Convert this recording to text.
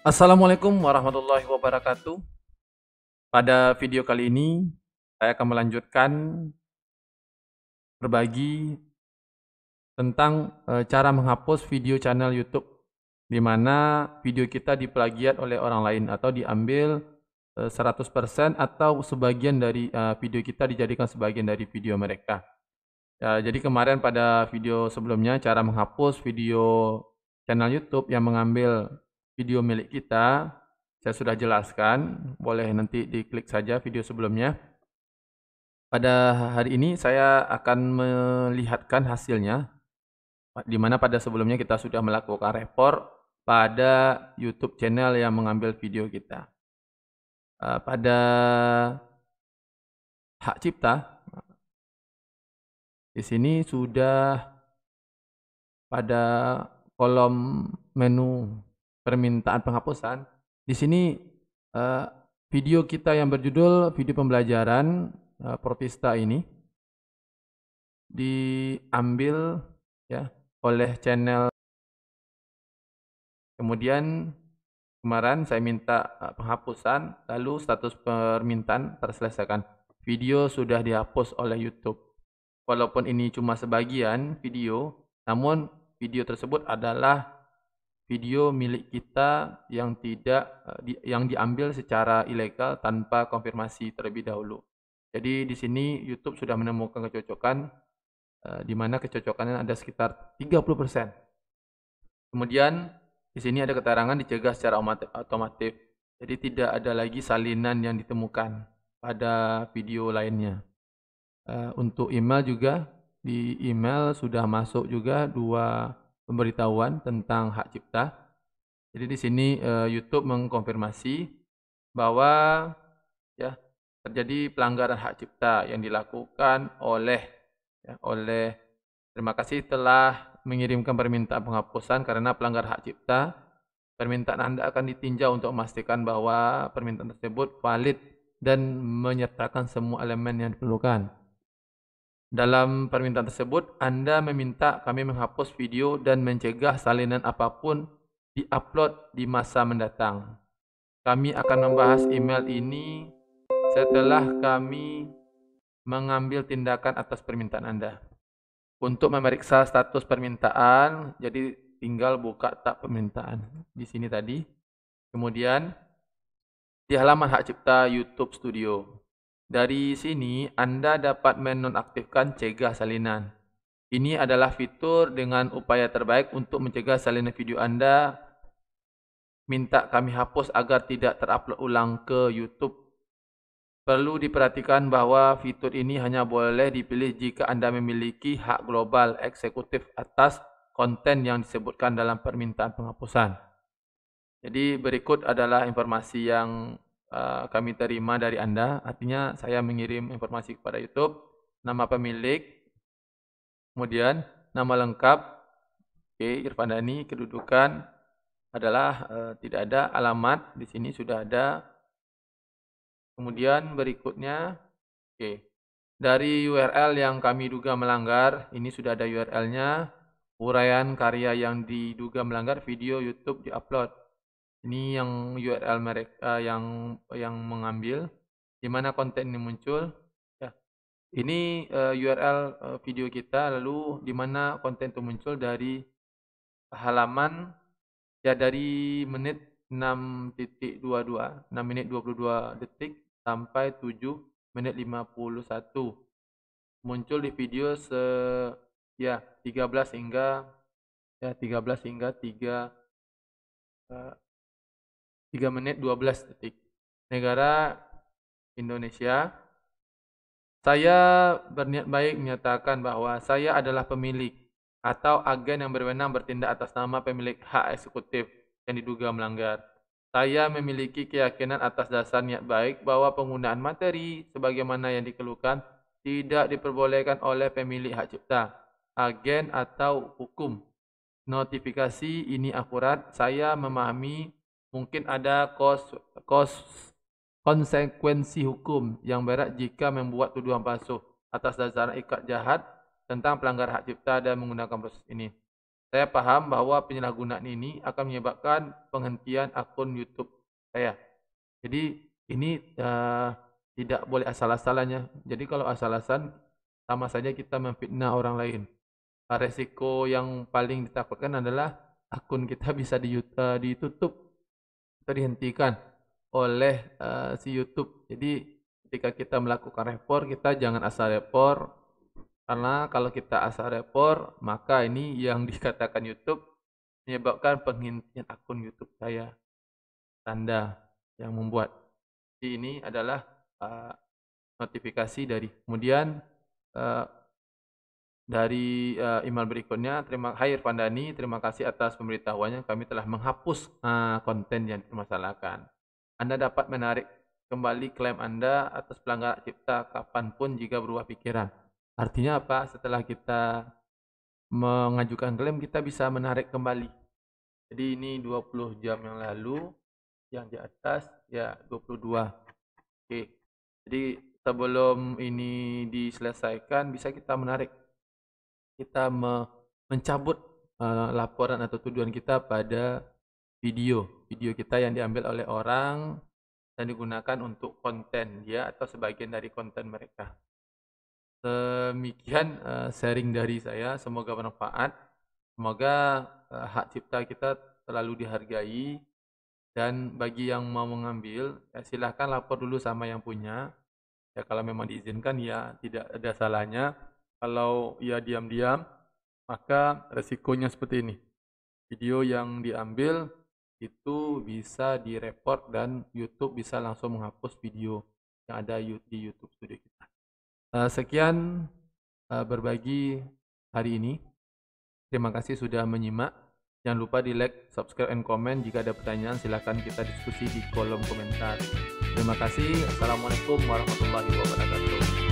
Assalamualaikum warahmatullahi wabarakatuh. Pada video kali ini, saya akan melanjutkan berbagi tentang e, cara menghapus video channel YouTube di mana video kita diplagiat oleh orang lain atau diambil e, eh, 100% atau sebagian dari e, video kita dijadikan sebagian dari video mereka. Ya, jadi kemarin pada video sebelumnya cara menghapus video channel YouTube yang mengambil video milik kita saya sudah jelaskan, boleh nanti diklik saja video sebelumnya. Pada hari ini saya akan melihatkan hasilnya, di mana pada sebelumnya kita sudah melakukan report pada YouTube channel yang mengambil video kita. E, pada hak cipta, di sini sudah pada kolom menu permintaan penghapusan, di sini e, video kita yang berjudul video pembelajaran Eh, protista ini diambil ya oleh channel kemudian kemarin saya minta eh, penghapusan lalu status permintaan terselesaikan video sudah dihapus oleh YouTube walaupun ini cuma sebagian video namun video tersebut adalah video milik kita yang tidak eh, yang diambil secara ilegal tanpa konfirmasi terlebih dahulu jadi di sini YouTube sudah menemukan kecocokan uh, di mana kecocokannya ada sekitar 30%. Kemudian di sini ada keterangan dicegah secara otomatis. Jadi tidak ada lagi salinan yang ditemukan pada video lainnya. Uh, untuk email juga di email sudah masuk juga dua pemberitahuan tentang hak cipta. Jadi di sini uh, YouTube mengkonfirmasi bahwa ya terjadi pelanggaran hak cipta yang dilakukan oleh ya, oleh terima kasih telah mengirimkan permintaan penghapusan karena pelanggar hak cipta permintaan Anda akan ditinjau untuk memastikan bahwa permintaan tersebut valid dan menyertakan semua elemen yang diperlukan. Dalam permintaan tersebut, Anda meminta kami menghapus video dan mencegah salinan apapun diupload di masa mendatang. Kami akan membahas email ini setelah kami mengambil tindakan atas permintaan Anda. Untuk memeriksa status permintaan, jadi tinggal buka tab permintaan di sini tadi. Kemudian di halaman hak cipta YouTube Studio. Dari sini Anda dapat menonaktifkan cegah salinan. Ini adalah fitur dengan upaya terbaik untuk mencegah salinan video Anda minta kami hapus agar tidak terupload ulang ke YouTube Perlu diperhatikan bahwa fitur ini hanya boleh dipilih jika Anda memiliki hak global eksekutif atas konten yang disebutkan dalam permintaan penghapusan. Jadi berikut adalah informasi yang uh, kami terima dari Anda. Artinya saya mengirim informasi kepada YouTube, nama pemilik, kemudian nama lengkap, oke okay, Irfan Dhani, kedudukan adalah uh, tidak ada alamat, di sini sudah ada Kemudian berikutnya, oke. Okay. Dari URL yang kami duga melanggar, ini sudah ada URL-nya. Uraian karya yang diduga melanggar video YouTube diupload. Ini yang URL mereka eh, yang yang mengambil di mana konten ini muncul. Ya. Ini uh, eh, URL uh, eh, video kita lalu di mana konten itu muncul dari halaman ya dari menit 6.22, 6 menit 22 detik sampai 7 menit 51 muncul di video se ya 13 hingga ya 13 hingga 3 uh, 3 menit 12 detik negara Indonesia saya berniat baik menyatakan bahwa saya adalah pemilik atau agen yang berwenang bertindak atas nama pemilik hak eksekutif yang diduga melanggar saya memiliki keyakinan atas dasar niat baik bahwa penggunaan materi sebagaimana yang dikeluhkan tidak diperbolehkan oleh pemilik hak cipta, agen atau hukum. Notifikasi ini akurat, saya memahami mungkin ada kos, kos konsekuensi hukum yang berat jika membuat tuduhan palsu atas dasar ikat jahat tentang pelanggar hak cipta dan menggunakan proses ini. Saya paham bahwa penyalahgunaan ini akan menyebabkan penghentian akun YouTube saya. Jadi ini uh, tidak boleh asal-asalannya. Jadi kalau asal-asalan sama saja kita memfitnah orang lain. Eh, resiko yang paling ditakutkan adalah akun kita bisa di, uh, ditutup atau dihentikan oleh uh, si YouTube. Jadi ketika kita melakukan report kita jangan asal report karena kalau kita asal repor, maka ini yang dikatakan YouTube menyebabkan penghentian akun YouTube saya. Tanda yang membuat. Jadi ini adalah uh, notifikasi dari. Kemudian uh, dari uh, email berikutnya, terima Hai Pandani, terima kasih atas pemberitahuannya. Kami telah menghapus uh, konten yang dipermasalahkan. Anda dapat menarik kembali klaim Anda atas pelanggaran cipta kapanpun jika berubah pikiran. Artinya apa? Setelah kita mengajukan klaim, kita bisa menarik kembali. Jadi ini 20 jam yang lalu, yang di atas ya 22. Oke. Jadi sebelum ini diselesaikan, bisa kita menarik. Kita me mencabut uh, laporan atau tuduhan kita pada video. Video kita yang diambil oleh orang dan digunakan untuk konten dia ya, atau sebagian dari konten mereka. Demikian uh, sharing dari saya, semoga bermanfaat. Semoga uh, hak cipta kita terlalu dihargai dan bagi yang mau mengambil ya silahkan lapor dulu sama yang punya. Ya kalau memang diizinkan ya tidak ada salahnya. Kalau ya diam-diam maka resikonya seperti ini. Video yang diambil itu bisa direport dan YouTube bisa langsung menghapus video yang ada di YouTube Studio kita. Eh, sekian uh, berbagi hari ini. Terima kasih sudah menyimak. Jangan lupa di like, subscribe, and comment. Jika ada pertanyaan, silahkan kita diskusi di kolom komentar. Terima kasih. Assalamualaikum warahmatullahi wabarakatuh.